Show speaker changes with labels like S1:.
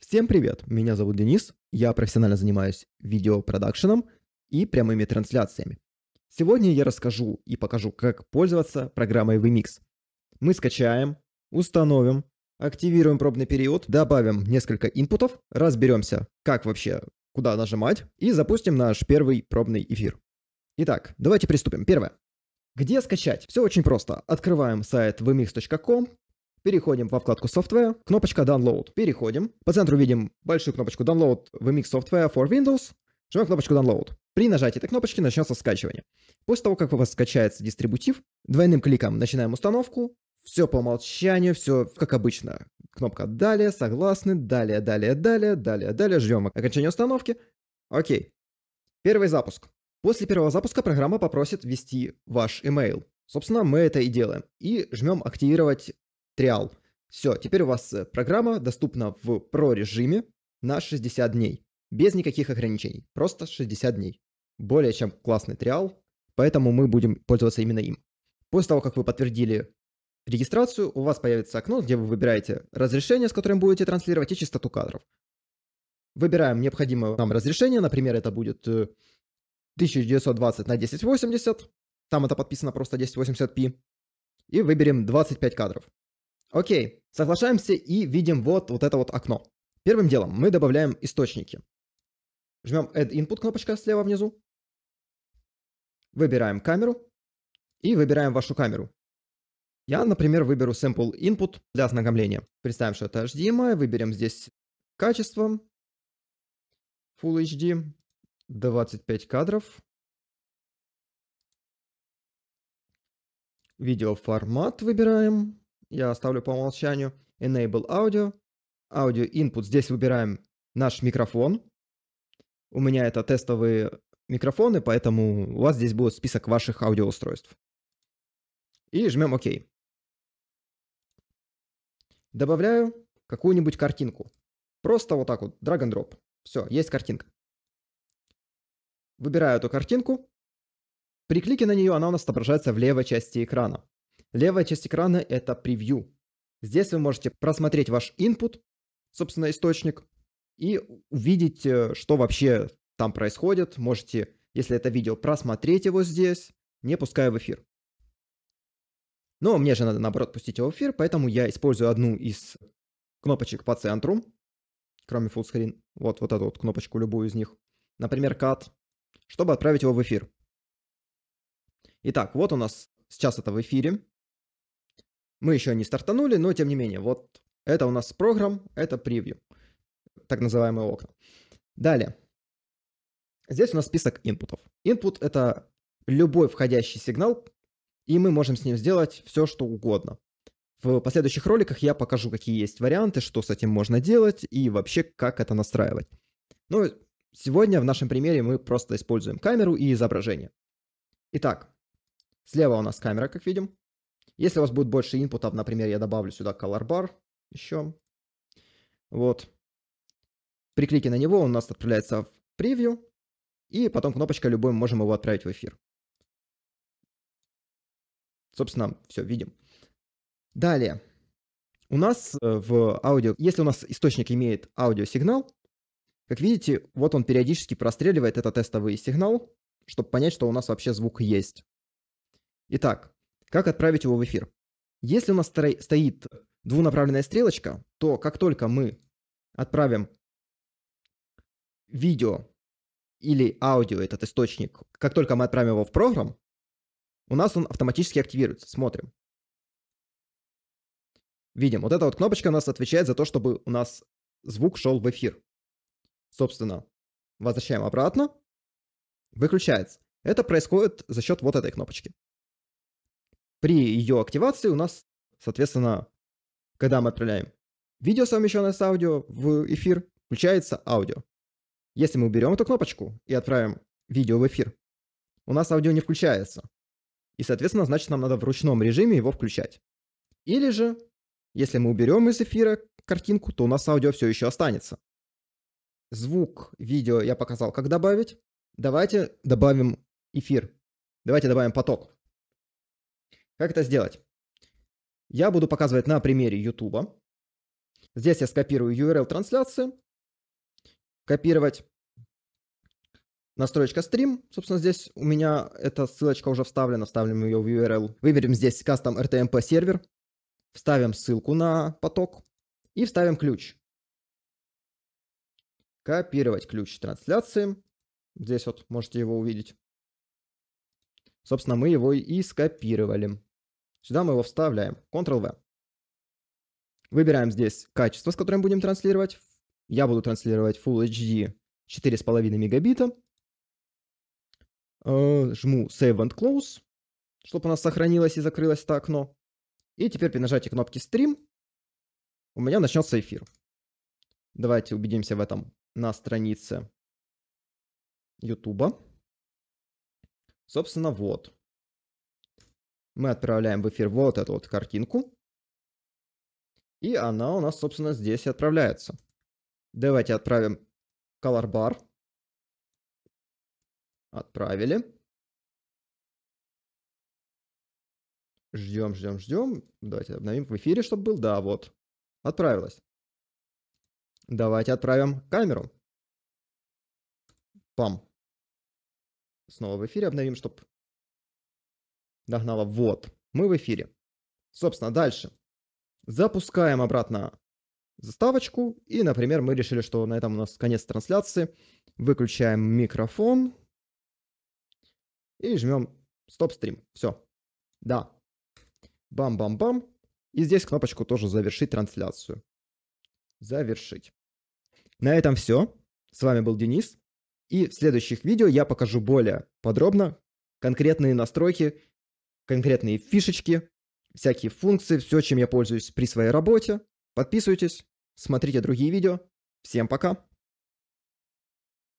S1: Всем привет, меня зовут Денис, я профессионально занимаюсь видеопродакшеном и прямыми трансляциями. Сегодня я расскажу и покажу, как пользоваться программой VMix. Мы скачаем, установим, активируем пробный период, добавим несколько инпутов, разберемся, как вообще, куда нажимать, и запустим наш первый пробный эфир. Итак, давайте приступим. Первое. Где скачать? Все очень просто. Открываем сайт vmix.com, Переходим во вкладку Software, кнопочка Download. Переходим. По центру видим большую кнопочку Download VMix Software for Windows. Жмем кнопочку Download. При нажатии этой кнопочки начнется скачивание. После того, как у вас скачается дистрибутив, двойным кликом начинаем установку. Все по умолчанию, все как обычно. Кнопка «Далее», «Согласны», «Далее», «Далее», «Далее», «Далее», «Далее». Ждем окончания установки. Окей. Первый запуск. После первого запуска программа попросит ввести ваш email. Собственно, мы это и делаем. И жмем «Активировать триал. Все, теперь у вас э, программа доступна в про-режиме на 60 дней. Без никаких ограничений. Просто 60 дней. Более чем классный триал, поэтому мы будем пользоваться именно им. После того, как вы подтвердили регистрацию, у вас появится окно, где вы выбираете разрешение, с которым будете транслировать, и частоту кадров. Выбираем необходимое нам разрешение, например, это будет 1920 э, на 1080, там это подписано просто 1080p, и выберем 25 кадров. Окей, соглашаемся и видим вот, вот это вот окно. Первым делом мы добавляем источники. Жмем Add Input кнопочка слева внизу. Выбираем камеру и выбираем вашу камеру. Я, например, выберу Sample Input для ознакомления. Представим, что это HDMI, выберем
S2: здесь качество Full HD, 25 кадров. Видеоформат выбираем я оставлю по умолчанию. Enable Audio. Audio
S1: Input. Здесь выбираем наш микрофон. У меня это тестовые микрофоны, поэтому у вас здесь будет список ваших аудиоустройств. И жмем
S2: ОК. Добавляю какую-нибудь картинку. Просто вот так вот, drag and drop. Все, есть картинка.
S1: Выбираю эту картинку. При клике на нее она у нас отображается в левой части экрана. Левая часть экрана — это превью. Здесь вы можете просмотреть ваш input, собственно, источник, и увидеть, э, что вообще там происходит. Можете, если это видео, просмотреть его здесь, не пуская в эфир. Но мне же надо, наоборот, пустить его в эфир, поэтому я использую одну из кнопочек по центру, кроме full screen, вот, вот эту вот кнопочку, любую из них, например, cut, чтобы отправить его в эфир. Итак, вот у нас сейчас это в эфире. Мы еще не стартанули, но тем не менее, вот это у нас программ, это превью, так называемые окна. Далее. Здесь у нас список инпутов. Input — это любой входящий сигнал, и мы можем с ним сделать все, что угодно. В последующих роликах я покажу, какие есть варианты, что с этим можно делать и вообще, как это настраивать. Но сегодня в нашем примере мы просто используем камеру и изображение. Итак, слева у нас камера, как видим. Если у вас будет больше инпутов, например, я добавлю сюда color bar еще. Вот. При клике на него он у нас отправляется в превью, и потом кнопочка любой мы можем его отправить в эфир. Собственно, все, видим. Далее. У нас э, в аудио, если у нас источник имеет аудиосигнал, как видите, вот он периодически простреливает этот тестовый сигнал, чтобы понять, что у нас вообще звук есть. Итак, как отправить его в эфир? Если у нас стоит двунаправленная стрелочка, то как только мы отправим видео или аудио, этот источник, как только мы отправим его в программ, у нас он автоматически активируется. Смотрим.
S2: Видим, вот эта вот кнопочка у нас отвечает за то, чтобы у нас звук шел в эфир. Собственно, возвращаем обратно,
S1: выключается. Это происходит за счет вот этой кнопочки. При ее активации у нас, соответственно, когда мы отправляем видео, совмещенное с аудио, в эфир, включается аудио. Если мы уберем эту кнопочку и отправим видео в эфир, у нас аудио не включается. И, соответственно, значит, нам надо в ручном режиме его включать. Или же, если мы уберем из эфира картинку, то у нас аудио все еще останется. Звук, видео я показал, как добавить. Давайте добавим эфир. Давайте добавим поток. Как это сделать? Я буду показывать на примере YouTube. Здесь я скопирую URL трансляции. Копировать настроечка стрим. Собственно, здесь у меня эта ссылочка уже вставлена. Вставим ее в URL. Выберем здесь кастом RTMP эм сервер. Вставим ссылку на поток. И вставим ключ. Копировать ключ трансляции. Здесь вот можете его увидеть. Собственно, мы его и скопировали. Сюда мы его вставляем. Ctrl-V. Выбираем здесь качество, с которым будем транслировать. Я буду транслировать Full HD 4,5 мегабита. Э, жму Save and Close, чтобы у нас сохранилось и закрылось это окно. И теперь при нажатии кнопки Stream у меня начнется эфир.
S2: Давайте убедимся в этом на странице YouTube. Собственно, вот мы отправляем в эфир вот эту вот картинку. И она у нас, собственно, здесь и отправляется. Давайте отправим color bar. Отправили. Ждем, ждем, ждем. Давайте обновим в эфире, чтобы был. Да, вот. Отправилась. Давайте отправим камеру. Пам. Снова в эфире обновим, чтобы Догнала. Вот. Мы в эфире. Собственно, дальше. Запускаем обратно заставочку. И,
S1: например, мы решили, что на этом у нас конец трансляции. Выключаем микрофон. И жмем стоп-стрим. Все. Да. Бам-бам-бам. И здесь кнопочку тоже «Завершить трансляцию». Завершить. На этом все. С вами был Денис. И в следующих видео я покажу более подробно конкретные настройки конкретные фишечки,
S2: всякие функции, все, чем я пользуюсь при своей работе. Подписывайтесь, смотрите другие видео. Всем пока!